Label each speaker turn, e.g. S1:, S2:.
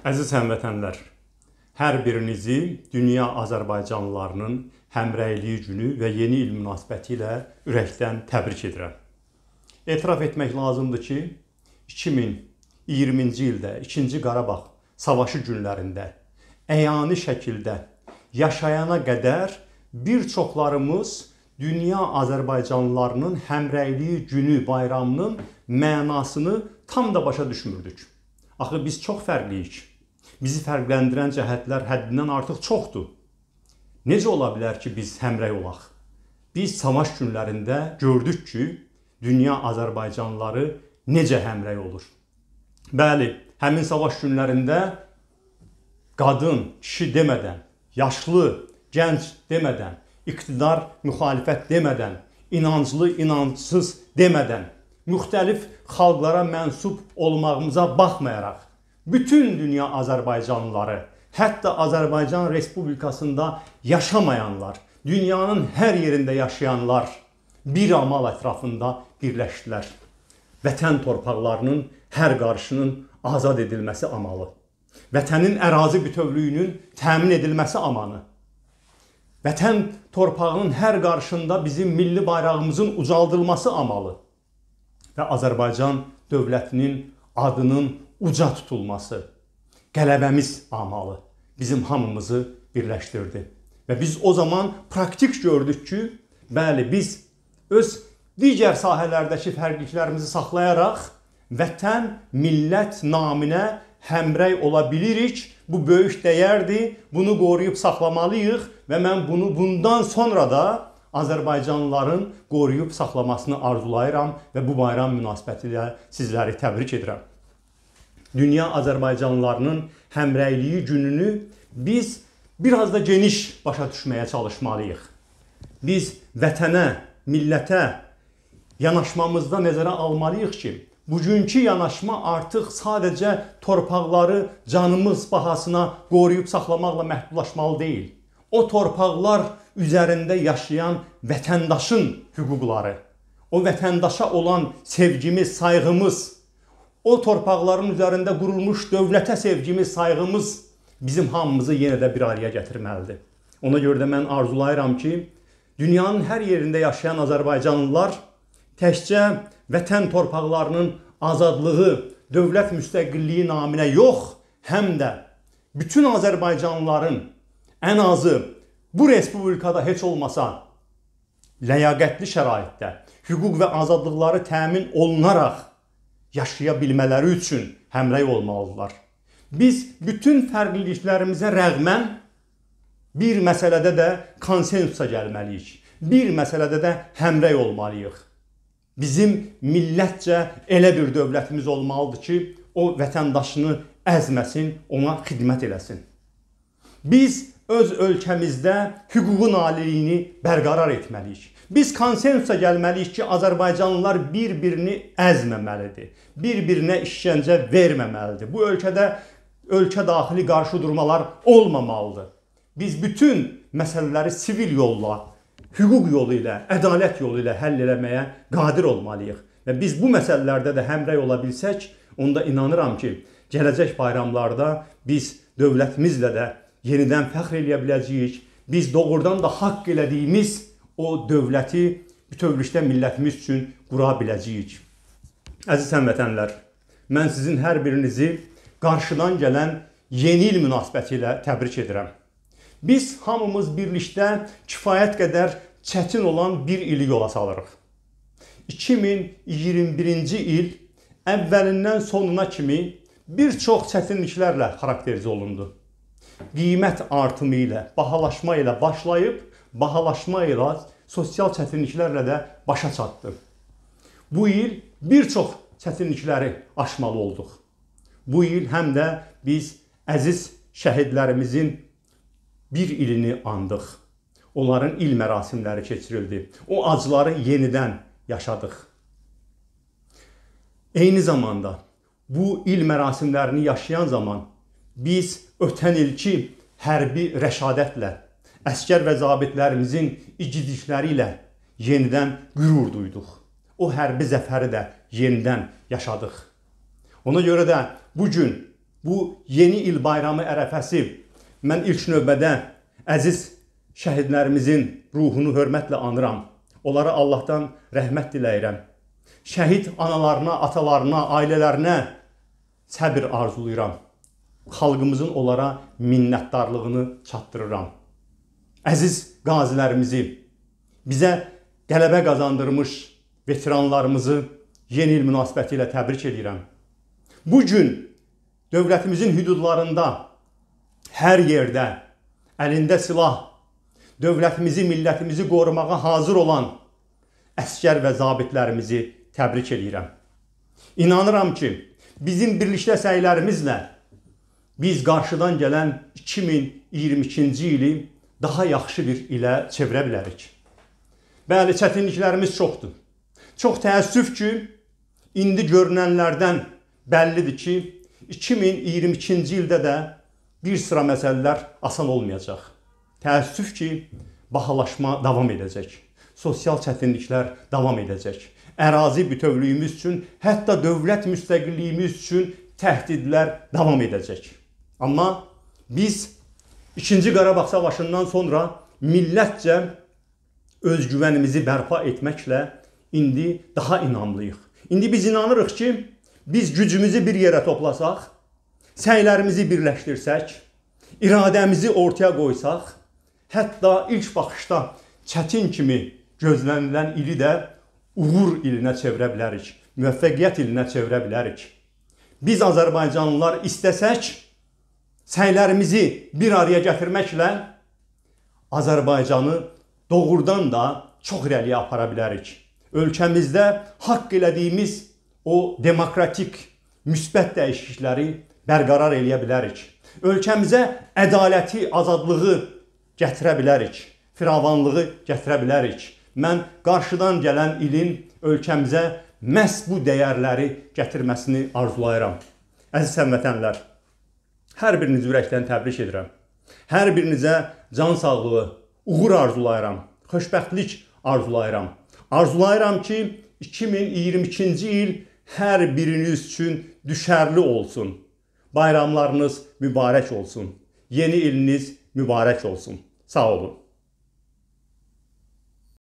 S1: Əziz həmvətənlər, hər birinizi Dünya Azərbaycanlılarının həmrəyliyi günü və yeni il münasibəti ilə ürəkdən təbrik edirəm. Etiraf etmək lazımdır ki, 2020-ci ildə 2-ci Qarabağ savaşı günlərində əyani şəkildə yaşayana qədər bir çoxlarımız dünya Azərbaycanlılarının həmrəyliyi günü bayramının mənasını tam da başa düşmürdük. Axı biz çox fərqliyik. Bizi fərqləndirən cəhətlər həddindən artıq çoxdur. Necə ola bilər ki, biz həmrəy olaq? Biz savaş günlərində gördük ki, dünya Azərbaycanlıları necə həmrəy olur. Bəli, həmin savaş günlərində qadın, kişi demədən, yaşlı, gənc demədən, iqtidar, müxalifət demədən, inanclı, inancsız demədən müxtəlif xalqlara mənsub olmağımıza baxmayaraq bütün dünya Azərbaycanlıları, hətta Azərbaycan Respublikasında yaşamayanlar, dünyanın hər yerində yaşayanlar bir amal ətrafında birləşdilər. Vətən torpaqlarının hər qarışının azad edilməsi amalı, vətənin ərazi bütövlüyünün təmin edilməsi amanı, vətən torpağının hər qarışında bizim milli bayrağımızın ucaldılması amalı və Azərbaycan dövlətinin adının uca tutulması, qələbəmiz amalı bizim hamımızı birləşdirdi. Və biz o zaman praktik gördük ki, bəli biz öz digər sahələrdəki fərqliklərimizi saxlayaraq vətən, millət naminə həmrəy ola bilirik. Bu böyük dəyərdir. Bunu qoruyub saxlamalıyıq və mən bunu bundan sonra da Azərbaycanlıların qoruyub saxlamasını arzulayıram və bu bayram münasibətilə sizləri təbrik edirəm. Dünya Azərbaycanlılarının həmrəyliyi gününü biz bir az da geniş başa düşməyə çalışmalıyıq. Biz vətənə, millətə yanaşmamızda nəzərə almalıyıq ki, bugünkü yanaşma artıq sadəcə torpaqları canımız bahasına qoruyub saxlamaqla məhdudlaşmalı deyil. O torpaqlar üzərində yaşayan vətəndaşın hüquqları, o vətəndaşa olan sevgimiz, sayğımız, o torpaqların üzərində qurulmuş dövlətə sevgimiz, sayğımız bizim hamımızı yenə də bir araya gətirməlidir. Ona görə də mən arzulayıram ki, dünyanın hər yerində yaşayan azərbaycanlılar təkcə vətən torpaqlarının azadlığı, dövlət müstəqilliyi naminə yox, həm də bütün azərbaycanlıların ən azı bu respublikada heç olmasa ləyaqətli şəraitdə hüquq və azadlıqları təmin olunaraq yaşaya bilmələri üçün həmləy olmalıdırlar. Biz bütün fərqliliklərimizə rəğmən bir məsələdə də konsensusa gəlməliyik. Bir məsələdə də həmləy olmalıyıq. Bizim millətcə elə bir dövlətimiz olmalıdır ki, o vətəndaşını əzməsin, ona xidmət eləsin. Biz öz ölkəmizdə hüququn aliliyini bərqərar etməliyik. Biz konsensusa gəlməliyik ki, azərbaycanlılar bir-birini əzməməlidir. Bir-birinə işgəncə verməməlidir. Bu ölkədə ölkə daxili qarşıdurmalar olmamalıdır. Biz bütün məsələləri sivil yolla, hüquq yolu ilə, ədalət yolu ilə həll etməyə qadir olmalıyıq. Və biz bu məsələlərdə də həmrəy ola bilsək, onda inanıram ki, gələcək bayramlarda biz dövlətimizlə də yenidən fəxr eləyə biləcəyik. Biz doğrudan da haqq elədiyimiz o dövləti bütövlükdə millətimiz üçün qura biləcəyik. Əziz həmvətənlər, mən sizin hər birinizi qarşıdan gələn yeni il münasibəti ilə təbrik edirəm. Biz hamımız birlikdə kifayət qədər çətin olan bir ili yola salırıq. 2021-ci il əvvəlindən sonuna kimi bir çox çətinliklərlə xarakterizə olundu qiymət artımı ilə, bahalaşma ilə başlayıb, bahalaşma ilə sosial çətinliklərlə də başa çatdı. Bu il bir çox çətinlikləri aşmalı olduq. Bu il həm də biz əziz şəhidlərimizin bir ilini andıq. Onların il mərasimləri keçirildi. O acıları yenidən yaşadıq. Eyni zamanda bu il mərasimlərini yaşayan zaman biz ötən ilki hərbi rəşadətlə, əskər və zabitlərimizin igidlikləri ilə yenidən qürur duyduq. O hərbi zəfəri də yenidən yaşadıq. Ona görə də bu gün, bu yeni il bayramı ərəfəsi mən ilk növbədə əziz şəhidlərimizin ruhunu hörmətlə anıram. Onlara Allahdan rəhmət diləyirəm. Şəhid analarına, atalarına, ailələrinə səbir arzulayıram xalqımızın onlara minnətdarlığını çatdırıram. Əziz qazilərimizi, bizə qələbə qazandırmış veteranlarımızı yeni il münasibəti ilə təbrik edirəm. Bu gün dövlətimizin hüdudlarında hər yerdə əlində silah, dövlətimizi, millətimizi qorumağa hazır olan əskər və zabitlərimizi təbrik edirəm. İnanıram ki, bizim birlikdə səylərimizlə biz qarşıdan gələn 2022-ci ili daha yaxşı bir ilə çevirə bilərik. Bəli, çətinliklərimiz çoxdur. Çox təəssüf ki, indi görünənlərdən bəllidir ki, 2022-ci ildə də bir sıra məsələlər asan olmayacaq. Təəssüf ki, bahalaşma davam edəcək. Sosial çətinliklər davam edəcək. Ərazi bütövlüyümüz üçün, hətta dövlət müstəqilliyimiz üçün təhdidlər davam edəcək. Amma biz 2-ci Qarabağ savaşından sonra millətcə özgüvənimizi bərpa etməklə indi daha inamlıyıq. İndi biz inanırıq ki, biz gücümüzü bir yerə toplasaq, səylərimizi birləşdirsək, iradəmizi ortaya qoysaq, hətta ilk baxışda çətin kimi gözlənilən ili də uğur ilinə çevirə bilərik, müvəffəqiyyət ilinə çevirə bilərik. Biz Azərbaycanlılar istəsək, səylərimizi bir araya gətirməklə Azərbaycanı doğrudan da çox irəliyə apara bilərik. Ölkəmizdə haqq elədiyimiz o demokratik müsbət dəyişiklikləri bərqərar eləyə bilərik. Ölkəmizə ədaləti, azadlığı gətirə bilərik. Firavanlığı gətirə bilərik. Mən qarşıdan gələn ilin ölkəmizə məhz bu dəyərləri gətirməsini arzulayıram. Əziz həmvətənlər, Hər birinizi ürəkdən təbrik edirəm. Hər birinizə can sağlığı, uğur arzulayıram, xoşbəxtlik arzulayıram. Arzulayıram ki, 2022-ci il hər biriniz üçün düşərli olsun. Bayramlarınız mübarək olsun. Yeni iliniz mübarək olsun. Sağ olun.